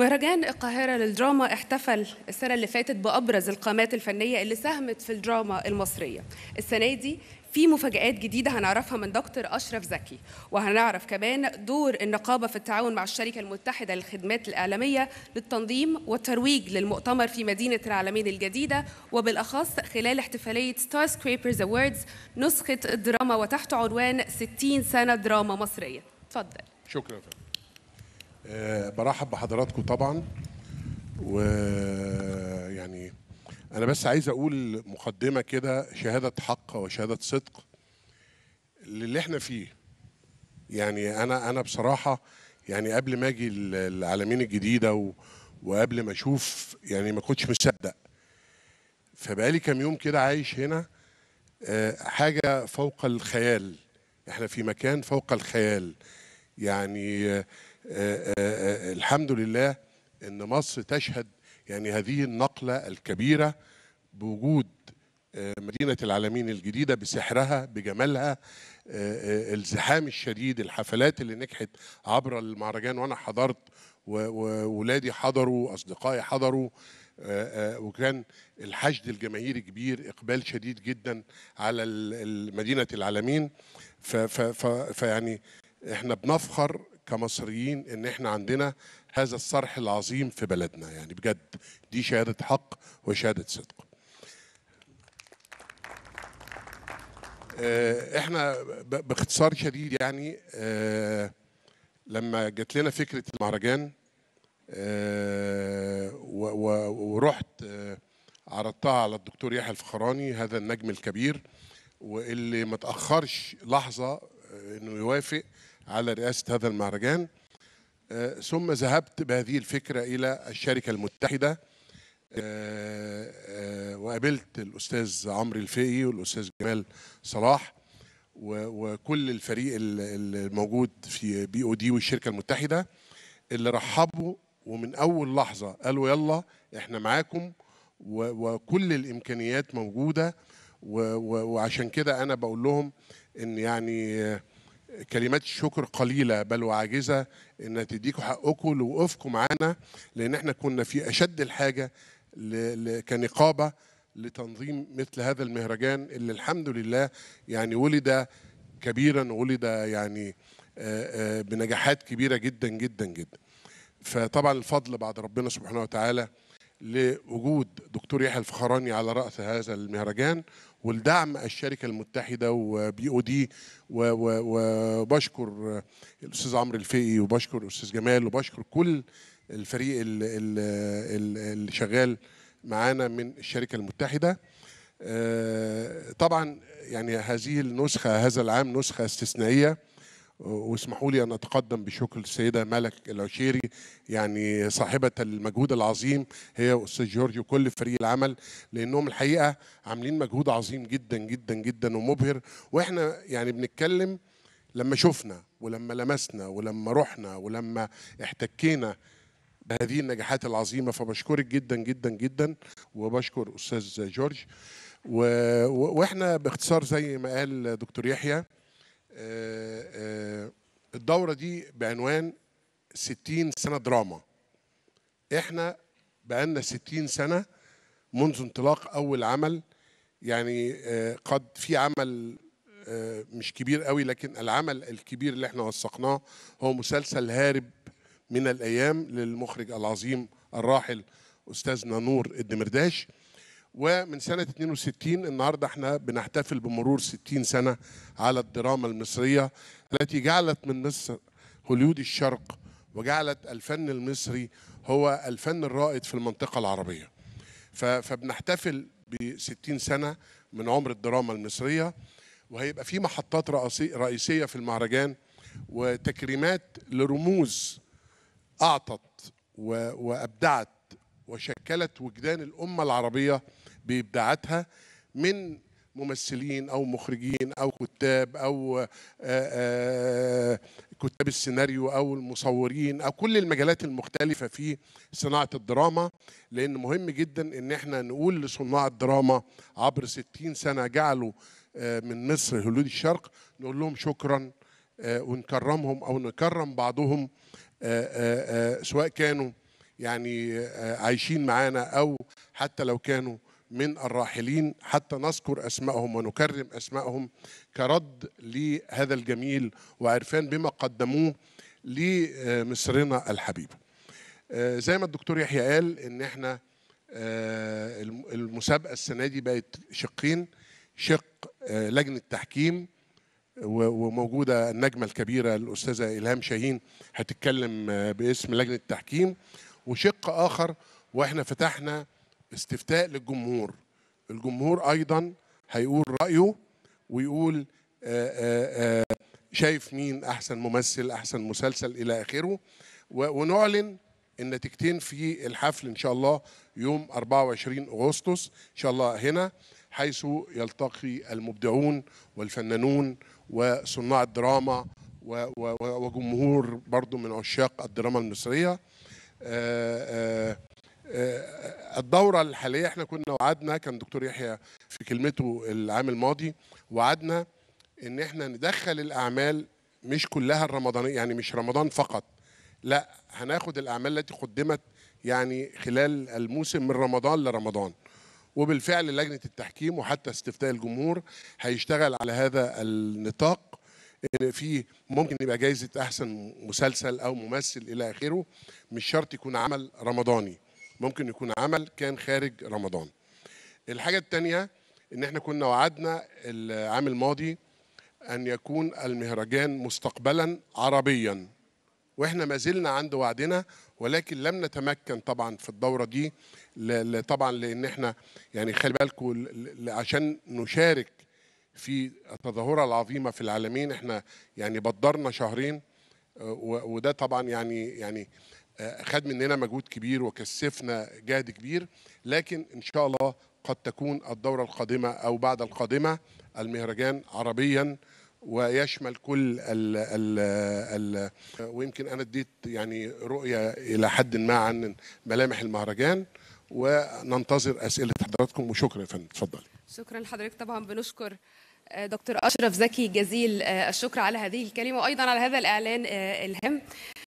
مهرجان القاهرة للدراما احتفل السنة اللي فاتت بأبرز القامات الفنية اللي ساهمت في الدراما المصرية السنة دي في مفاجآت جديدة هنعرفها من دكتور أشرف زكي وهنعرف كمان دور النقابة في التعاون مع الشركة المتحدة للخدمات الإعلامية للتنظيم والترويج للمؤتمر في مدينة العالمين الجديدة وبالأخص خلال احتفالية ستار سكريبرز أوردز نسخة الدراما وتحت عنوان 60 سنة دراما مصرية اتفضل شكرا فهم. آه، برحب بحضراتكم طبعا ويعني انا بس عايز اقول مقدمه كده شهاده حق وشهاده صدق للي احنا فيه يعني انا انا بصراحه يعني قبل ما اجي العالمين الجديده و وقبل ما اشوف يعني ما كنتش مصدق فبقالي كام يوم كده عايش هنا آه، حاجه فوق الخيال احنا في مكان فوق الخيال يعني آه، آه، آه، الحمد لله ان مصر تشهد يعني هذه النقله الكبيره بوجود مدينه العالمين الجديده بسحرها بجمالها الزحام الشديد الحفلات اللي نجحت عبر المهرجان وانا حضرت وولادي حضروا اصدقائي حضروا وكان الحشد الجماهيري كبير اقبال شديد جدا على مدينه العالمين فيعني احنا بنفخر كمصريين ان احنا عندنا هذا الصرح العظيم في بلدنا يعني بجد دي شهاده حق وشهاده صدق آه، احنا باختصار شديد يعني آه، لما جات لنا فكره المهرجان آه، ورحت عرضتها على الدكتور يحيى الفخراني هذا النجم الكبير واللي ما تاخرش لحظه انه يوافق على رئاسة هذا المهرجان آه، ثم ذهبت بهذه الفكرة إلى الشركة المتحدة آه، آه، وقابلت الأستاذ عمرو الفقي والأستاذ جمال صلاح وكل الفريق الموجود في بي او دي والشركة المتحدة اللي رحبوا ومن أول لحظة قالوا يلا احنا معاكم وكل الإمكانيات موجودة وعشان كده أنا بقول لهم إن يعني كلمات الشكر قليله بل وعاجزه ان تديكم حقكم لوقوفكم معانا لان احنا كنا في اشد الحاجه كنقابه لتنظيم مثل هذا المهرجان اللي الحمد لله يعني ولد كبيرا ولد يعني بنجاحات كبيره جدا جدا جدا فطبعا الفضل بعد ربنا سبحانه وتعالى لوجود دكتور يحيى الفخراني على رأس هذا المهرجان والدعم الشركة المتحدة وبي او دي وبشكر الأستاذ عمرو الفقي وبشكر الأستاذ جمال وبشكر كل الفريق اللي شغال معانا من الشركة المتحدة آه، طبعا يعني هذه النسخة هذا العام نسخة استثنائية واسمحوا لي ان اتقدم بشكر السيده ملك العشيري يعني صاحبه المجهود العظيم هي واستاذ جورج وكل فريق العمل لانهم الحقيقه عاملين مجهود عظيم جدا جدا جدا ومبهر واحنا يعني بنتكلم لما شفنا ولما لمسنا ولما رحنا ولما احتكينا بهذه النجاحات العظيمه فبشكرك جدا جدا جدا وبشكر استاذ جورج واحنا باختصار زي ما قال دكتور يحيى آه، آه، الدورة دي بعنوان 60 سنة دراما احنا بقالنا 60 سنة منذ انطلاق أول عمل يعني آه، قد في عمل مش كبير قوي لكن العمل الكبير اللي احنا وثقناه هو مسلسل هارب من الأيام للمخرج العظيم الراحل أستاذنا نور الدمرداش ومن سنة 62 النهاردة احنا بنحتفل بمرور 60 سنة على الدراما المصرية التي جعلت من مصر هوليود الشرق وجعلت الفن المصري هو الفن الرائد في المنطقة العربية فبنحتفل ب 60 سنة من عمر الدراما المصرية وهيبقى في محطات رئيسية في المهرجان وتكريمات لرموز أعطت وأبدعت وشكلت وجدان الأمة العربية بإبداعاتها من ممثلين او مخرجين او كتاب او آه، آه، كتاب السيناريو او المصورين او كل المجالات المختلفه في صناعه الدراما لان مهم جدا ان احنا نقول لصناع الدراما عبر 60 سنه جعلوا آه، من مصر هلود الشرق نقول لهم شكرا ونكرمهم او نكرم بعضهم سواء كانوا يعني عايشين معانا او حتى لو كانوا من الراحلين حتى نذكر أسمائهم ونكرم أسمائهم كرد لهذا الجميل وعرفان بما قدموه لمصرنا الحبيب آه، زي ما الدكتور يحيى قال ان احنا آه، المسابقه السنه دي بقت شقين شق آه، لجنه تحكيم وموجوده النجمه الكبيره الاستاذه الهام شاهين هتتكلم باسم لجنه التحكيم وشق اخر واحنا فتحنا استفتاء للجمهور الجمهور ايضا هيقول رايه ويقول آه، آه، آه، شايف مين احسن ممثل احسن مسلسل الى اخره ونعلن النتيجتين في الحفل ان شاء الله يوم 24 اغسطس ان شاء الله هنا حيث يلتقي المبدعون والفنانون وصناع الدراما وجمهور برضو من عشاق الدراما المصريه آه، الدورة الحالية احنا كنا وعدنا كان دكتور يحيى في كلمته العام الماضي وعدنا ان احنا ندخل الاعمال مش كلها الرمضانية يعني مش رمضان فقط لا هناخد الاعمال التي قدمت يعني خلال الموسم من رمضان لرمضان وبالفعل لجنة التحكيم وحتى استفتاء الجمهور هيشتغل على هذا النطاق ان في ممكن يبقى جايزه احسن مسلسل او ممثل الى اخره مش شرط يكون عمل رمضاني ممكن يكون عمل كان خارج رمضان الحاجة الثانية ان احنا كنا وعدنا العام الماضي ان يكون المهرجان مستقبلا عربيا واحنا ما زلنا عند وعدنا ولكن لم نتمكن طبعا في الدوره دي طبعا لان احنا يعني خلي بالكم عشان نشارك في التظاهره العظيمه في العالمين احنا يعني بدرنا شهرين وده طبعا يعني يعني خد مننا مجهود كبير وكثفنا جهد كبير لكن ان شاء الله قد تكون الدوره القادمه او بعد القادمه المهرجان عربيا ويشمل كل ال ال ال ويمكن انا اديت يعني رؤيه الى حد ما عن ملامح المهرجان وننتظر اسئله حضراتكم وشكرا يا فندم اتفضلي شكرا لحضرتك طبعا بنشكر آه، دكتور اشرف زكي جزيل آه، الشكر على هذه الكلمه وايضا على هذا الاعلان آه، الهام